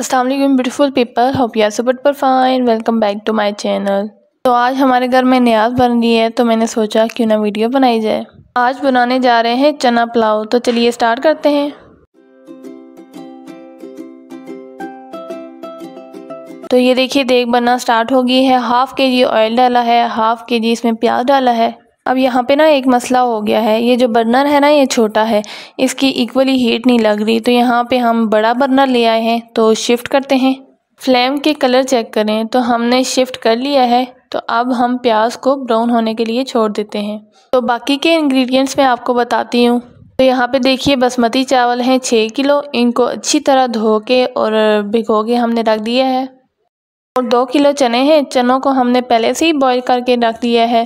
Aslam beautiful people hope you are super per fine welcome back to my channel तो आज हमारे घर में न्याज बन रही है तो मैंने सोचा क्यों ना वीडियो बनाई जाए आज बनाने जा रहे हैं चना पुलाव तो चलिए स्टार्ट करते हैं तो ये देखिए देख बनना स्टार्ट हो गई है हाफ़ के जी ऑयल डाला है हाफ़ के जी इसमें प्याज डाला है अब यहाँ पे ना एक मसला हो गया है ये जो बर्नर है ना ये छोटा है इसकी इक्वली हीट नहीं लग रही तो यहाँ पे हम बड़ा बर्नर ले आए हैं तो शिफ्ट करते हैं फ्लेम के कलर चेक करें तो हमने शिफ्ट कर लिया है तो अब हम प्याज को ब्राउन होने के लिए छोड़ देते हैं तो बाकी के इंग्रेडिएंट्स मैं आपको बताती हूँ तो यहाँ पे देखिए बासमती चावल हैं छः किलो इनको अच्छी तरह धो के और भिगो के हमने रख दिया है और दो किलो चने हैं चनों को हमने पहले से ही बॉईल करके रख लिया है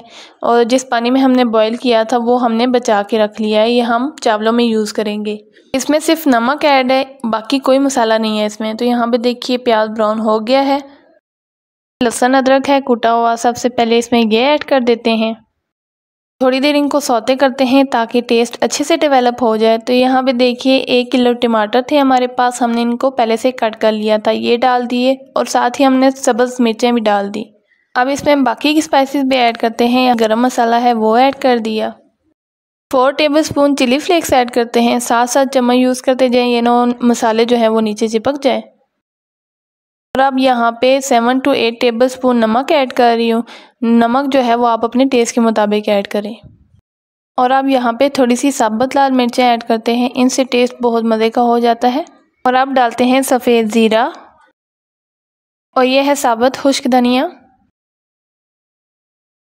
और जिस पानी में हमने बॉईल किया था वो हमने बचा के रख लिया है ये हम चावलों में यूज़ करेंगे इसमें सिर्फ नमक ऐड है बाकी कोई मसाला नहीं है इसमें तो यहाँ पे देखिए प्याज ब्राउन हो गया है लहसुन अदरक है कूटा हुआ सबसे पहले इसमें ये ऐड कर देते हैं थोड़ी देर इनको सौते करते हैं ताकि टेस्ट अच्छे से डेवलप हो जाए तो यहाँ पे देखिए एक किलो टमाटर थे हमारे पास हमने इनको पहले से कट कर लिया था ये डाल दिए और साथ ही हमने सब्ज़ मिर्चें भी डाल दी अब इसमें बाकी की स्पाइसेस भी ऐड करते हैं गरम मसाला है वो ऐड कर दिया four tablespoon chilli flakes add करते हैं साथ साथ चम्मच यूज़ करते जाएँ ये नो मसाले जो हैं वो नीचे चिपक जाएँ और अब यहाँ पे seven to eight tablespoon नमक ऐड कर रही हूँ नमक जो है वो आप अपने टेस्ट के मुताबिक ऐड करें और अब यहाँ पे थोड़ी सी साबत लाल मिर्चें ऐड करते हैं इनसे टेस्ट बहुत मज़े का हो जाता है और अब डालते हैं सफ़ेद ज़ीरा और यह है साबत खुश्क धनिया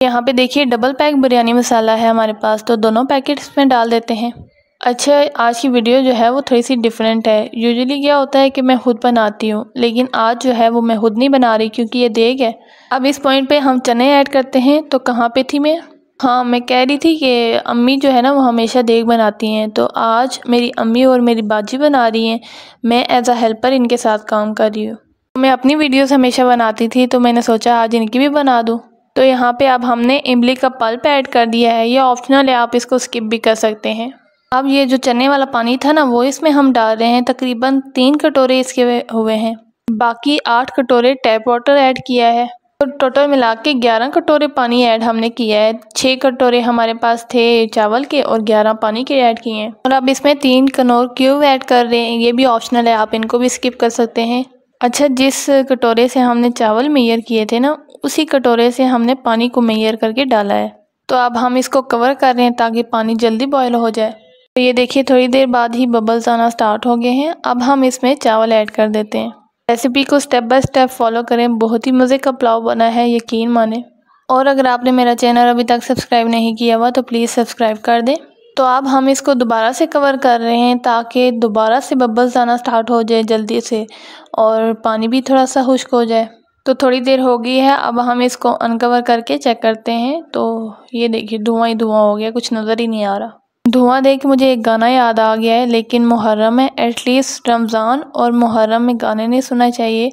यहाँ पे देखिए डबल पैक बिरयानी मसाला है हमारे पास तो दोनों पैकेट्स में डाल देते हैं अच्छा आज की वीडियो जो है वो थोड़ी सी डिफरेंट है यूजुअली क्या होता है कि मैं खुद बनाती हूँ लेकिन आज जो है वो मैं खुद नहीं बना रही क्योंकि ये देग है अब इस पॉइंट पे हम चने ऐड करते हैं तो कहाँ पे थी मैं हाँ मैं कह रही थी कि अम्मी जो है ना वो हमेशा देग बनाती हैं तो आज मेरी अम्मी और मेरी बाजी बना रही हैं मैं एज़ आ हेल्पर इनके साथ काम कर रही हूँ तो मैं अपनी वीडियोज़ हमेशा बनाती थी तो मैंने सोचा आज इनकी भी बना दूँ तो यहाँ पे अब हमने इमली का पल्प ऐड कर दिया है ये ऑप्शनल है आप इसको स्किप भी कर सकते हैं अब ये जो चने वाला पानी था ना वो इसमें हम डाल रहे हैं तकरीबन तीन कटोरे इसके हुए हैं बाकी आठ कटोरे टैप वाटर ऐड किया है तो टोटल मिला के ग्यारह कटोरे पानी ऐड हमने किया है छः कटोरे हमारे पास थे चावल के और ग्यारह पानी के ऐड किए हैं और अब इसमें तीन कनोर क्यूब ऐड कर रहे हैं ये भी ऑप्शनल है आप इनको भी स्किप कर सकते हैं अच्छा जिस कटोरे से हमने चावल मैयर किए थे ना उसी कटोरे से हमने पानी को मैयर करके डाला है तो अब हम इसको कवर कर रहे हैं ताकि पानी जल्दी बॉयल हो जाए तो ये देखिए थोड़ी देर बाद ही बबल्स आना स्टार्ट हो गए हैं अब हम इसमें चावल ऐड कर देते हैं रेसिपी को स्टेप बाय स्टेप फॉलो करें बहुत ही मज़े का पुलाव बना है यकीन माने और अगर आपने मेरा चैनल अभी तक सब्सक्राइब नहीं किया हुआ तो प्लीज़ सब्सक्राइब कर दें तो अब हम इसको दोबारा से कवर कर रहे हैं ताकि दोबारा से बबल्स आना स्टार्ट हो जाए जल्दी से और पानी भी थोड़ा सा खुश्क हो जाए तो थोड़ी देर हो गई है अब हम इसको अनकवर करके चेक करते हैं तो ये देखिए धुआं ही धुआं हो गया कुछ नज़र ही नहीं आ रहा धुआं देख मुझे एक गाना याद आ गया है लेकिन मुहर्रम है एटलीस्ट रमज़ान और मुहर्रम में गाने नहीं सुनना चाहिए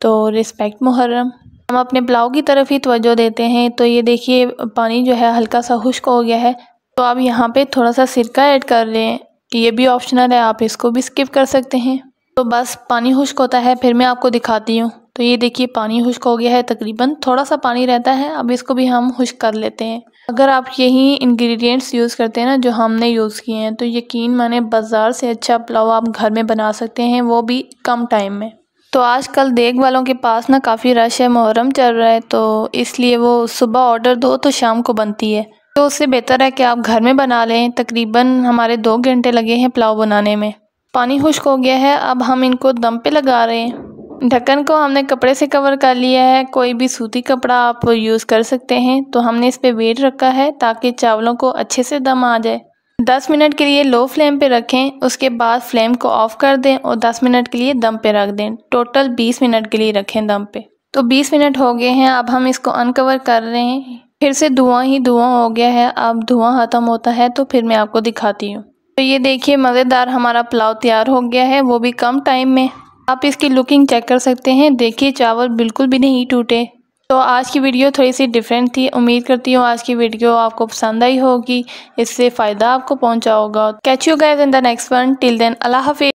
तो रिस्पेक्ट मुहर्रम हम अपने पुलाव की तरफ ही तवज्जो देते हैं तो ये देखिए पानी जो है हल्का सा खुश्क हो गया है तो आप यहाँ पे थोड़ा सा सिरका ऐड कर लें ये भी ऑप्शनल है आप इसको भी स्किप कर सकते हैं तो बस पानी खुश्क होता है फिर मैं आपको दिखाती हूँ तो ये देखिए पानी खुश्क हो गया है तकरीबन थोड़ा सा पानी रहता है अब इसको भी हम खुश्क कर लेते हैं अगर आप यही इंग्रेडिएंट्स यूज़ करते हैं ना जो हमने यूज़ किए हैं तो यकीन माने बाज़ार से अच्छा पुलाव आप घर में बना सकते हैं वो भी कम टाइम में तो आजकल देख वालों के पास ना काफ़ी रश है मुहर्रम चल रहा है तो इसलिए वो सुबह ऑर्डर दो तो शाम को बनती है तो उससे बेहतर है कि आप घर में बना लें तकरीबन हमारे दो घंटे लगे हैं पुलाव बनाने में पानी खुश्क हो गया है अब हम इनको दम पे लगा रहे हैं ढक्कन को हमने कपड़े से कवर कर लिया है कोई भी सूती कपड़ा आप यूज़ कर सकते हैं तो हमने इस पर वेट रखा है ताकि चावलों को अच्छे से दम आ जाए 10 मिनट के लिए लो फ्लेम पे रखें उसके बाद फ्लेम को ऑफ कर दें और 10 मिनट के लिए दम पे रख दें टोटल 20 मिनट के लिए रखें दम पे तो 20 मिनट हो गए हैं अब हम इसको अनकवर कर रहे हैं फिर से धुआं ही धुआं हो गया है अब धुआं ख़त्म होता है तो फिर मैं आपको दिखाती हूँ तो ये देखिए मज़ेदार हमारा पुलाव तैयार हो गया है वो भी कम टाइम में आप इसकी लुकिंग चेक कर सकते हैं देखिए चावल बिल्कुल भी नहीं टूटे तो आज की वीडियो थोड़ी सी डिफरेंट थी उम्मीद करती हूँ आज की वीडियो आपको पसंद आई होगी इससे फ़ायदा आपको पहुँचा होगा catch you guys in the next one till then अल्लाह हाफिज़